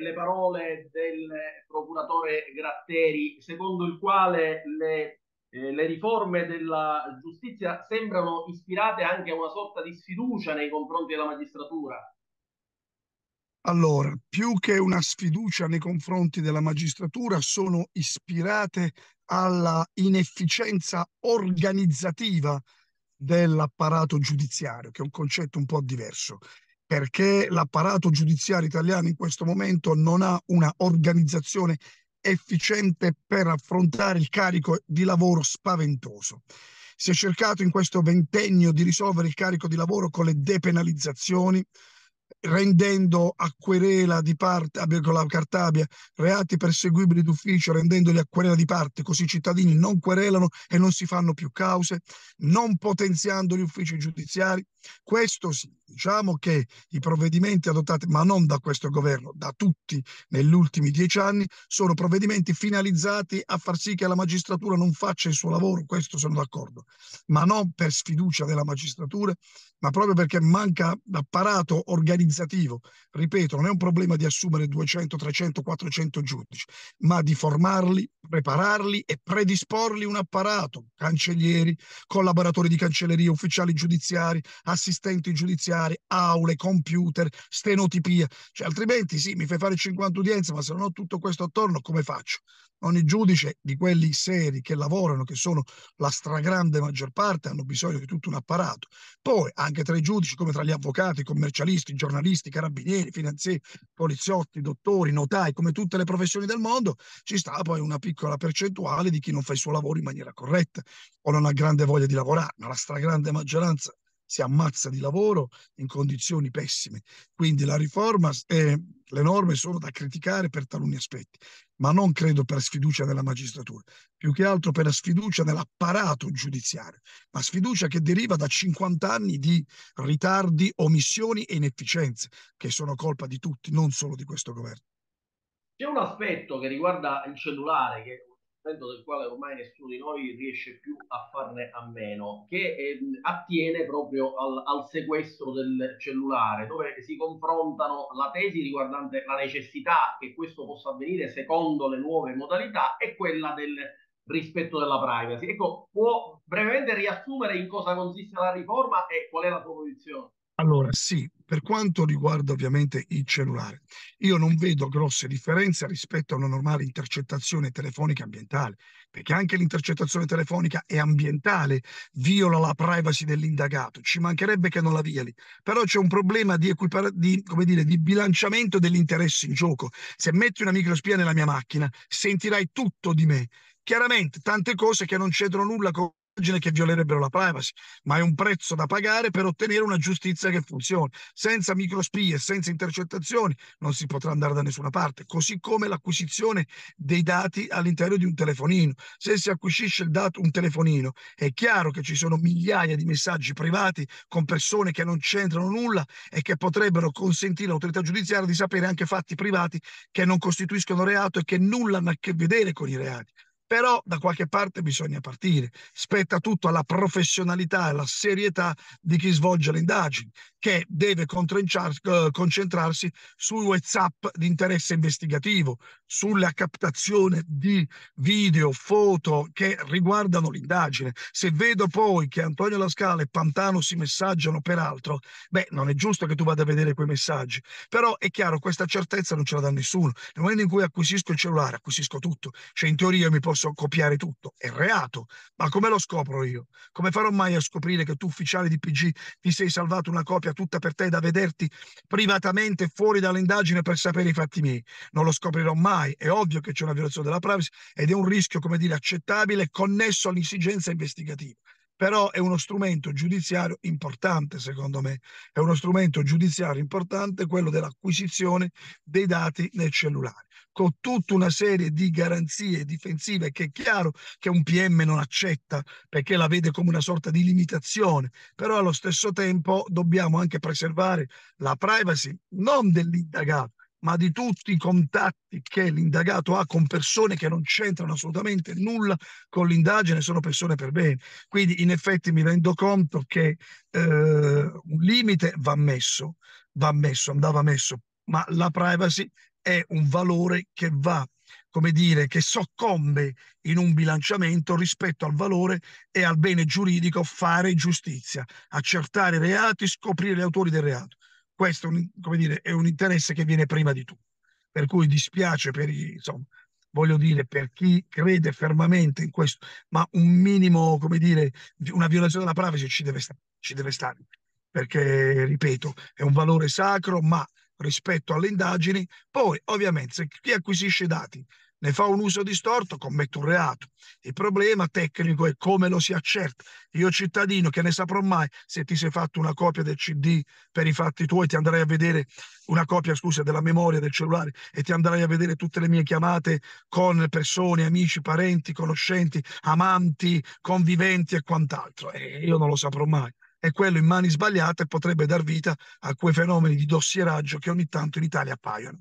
le parole del procuratore Gratteri, secondo il quale le, eh, le riforme della giustizia sembrano ispirate anche a una sorta di sfiducia nei confronti della magistratura. Allora, più che una sfiducia nei confronti della magistratura, sono ispirate alla inefficienza organizzativa dell'apparato giudiziario, che è un concetto un po' diverso perché l'apparato giudiziario italiano in questo momento non ha una organizzazione efficiente per affrontare il carico di lavoro spaventoso. Si è cercato in questo ventennio di risolvere il carico di lavoro con le depenalizzazioni, rendendo a querela di parte, a virgola Cartabia, reati perseguibili d'ufficio, rendendoli a querela di parte, così i cittadini non querelano e non si fanno più cause, non potenziando gli uffici giudiziari. Questo sì, Diciamo che i provvedimenti adottati, ma non da questo governo, da tutti negli ultimi dieci anni, sono provvedimenti finalizzati a far sì che la magistratura non faccia il suo lavoro, questo sono d'accordo, ma non per sfiducia della magistratura, ma proprio perché manca l'apparato organizzativo. Ripeto, non è un problema di assumere 200, 300, 400 giudici, ma di formarli, prepararli e predisporli un apparato, cancellieri, collaboratori di cancelleria, ufficiali giudiziari, assistenti giudiziari seminari, aule, computer, stenotipia, cioè, altrimenti sì, mi fai fare 50 udienze, ma se non ho tutto questo attorno come faccio? Ogni giudice di quelli seri che lavorano, che sono la stragrande maggior parte, hanno bisogno di tutto un apparato. Poi anche tra i giudici, come tra gli avvocati, commercialisti, giornalisti, carabinieri, finanzieri, poliziotti, dottori, notai, come tutte le professioni del mondo, ci sta poi una piccola percentuale di chi non fa il suo lavoro in maniera corretta o non ha grande voglia di lavorare, ma la stragrande maggioranza si ammazza di lavoro in condizioni pessime. Quindi la riforma, e eh, le norme sono da criticare per taluni aspetti, ma non credo per sfiducia nella magistratura, più che altro per sfiducia nell'apparato giudiziario, ma sfiducia che deriva da 50 anni di ritardi, omissioni e inefficienze, che sono colpa di tutti, non solo di questo governo. C'è un aspetto che riguarda il cellulare, che evento del quale ormai nessuno di noi riesce più a farne a meno, che eh, attiene proprio al, al, sequestro del cellulare, dove si confrontano la tesi riguardante la necessità che questo possa avvenire secondo le nuove modalità e quella del rispetto della privacy. Ecco, può brevemente riassumere in cosa consiste la riforma e qual è la sua posizione? Allora, sì, per quanto riguarda ovviamente il cellulare, io non vedo grosse differenze rispetto a una normale intercettazione telefonica ambientale, perché anche l'intercettazione telefonica è ambientale, viola la privacy dell'indagato, ci mancherebbe che non la violi, però c'è un problema di, equipar- di, dire, di bilanciamento dell'interesse in gioco. Se metti una microspia nella mia macchina, sentirai tutto di me. Chiaramente tante cose che non c'entrano nulla con che violerebbero la privacy, ma è un prezzo da pagare per ottenere una giustizia che funzioni. Senza microspie, senza intercettazioni non si potrà andare da nessuna parte, così come l'acquisizione dei dati all'interno di un telefonino. Se si acquisisce il dato un telefonino, è chiaro che ci sono migliaia di messaggi privati con persone che non c'entrano nulla e che potrebbero consentire all'autorità giudiziaria di sapere anche fatti privati che non costituiscono reato e che nulla hanno a che vedere con i reati però da qualche parte bisogna partire. Spetta tutto alla professionalità e alla serietà di chi svolge le indagini che deve eh, concentrarsi su WhatsApp di interesse investigativo, sulla captazione di video, foto che riguardano l'indagine. Se vedo poi che Antonio Lascala e Pantano si messaggiano per altro, beh, non è giusto che tu vada a vedere quei messaggi. Però è chiaro, questa certezza non ce la dà nessuno. Nel momento in cui acquisisco il cellulare, acquisisco tutto. Cioè, in teoria mi posso copiare tutto. È reato. Ma come lo scopro io? Come farò mai a scoprire che tu, ufficiale di PG, ti sei salvato una copia tutta per te da vederti privatamente fuori dall'indagine per sapere i fatti miei. Non lo scoprirò mai, è ovvio che c'è una violazione della privacy ed è un rischio, come dire, accettabile connesso all'esigenza investigativa però è uno strumento giudiziario importante, secondo me, è uno strumento giudiziario importante quello dell'acquisizione dei dati nel cellulare con tutta una serie di garanzie difensive che è chiaro che un PM non accetta perché la vede come una sorta di limitazione, però allo stesso tempo dobbiamo anche preservare la privacy non dell'indagato, ma di tutti i contatti che l'indagato ha con persone che non c'entrano assolutamente nulla con l'indagine, sono persone per bene. Quindi in effetti mi rendo conto che eh, un limite va messo, va messo, andava messo, ma la privacy è un valore che va, come dire, che soccombe in un bilanciamento rispetto al valore e al bene giuridico fare giustizia, accertare i reati, scoprire gli autori del reato. Questo come dire, è un interesse che viene prima di tutto. Per cui dispiace per, insomma, voglio dire, per chi crede fermamente in questo, ma un minimo, come dire, una violazione della privacy ci deve stare, ci deve stare perché, ripeto, è un valore sacro, ma rispetto alle indagini, poi ovviamente se chi acquisisce i dati ne fa un uso distorto, commette un reato. Il problema tecnico è come lo si accerta. Io cittadino che ne saprò mai se ti sei fatto una copia del CD per i fatti tuoi, ti andrai a vedere una copia, scusa, della memoria del cellulare e ti andrai a vedere tutte le mie chiamate con persone, amici, parenti, conoscenti, amanti, conviventi e quant'altro. E eh, io non lo saprò mai è quello in mani sbagliate potrebbe dar vita a quei fenomeni di dossieraggio che ogni tanto in Italia appaiono.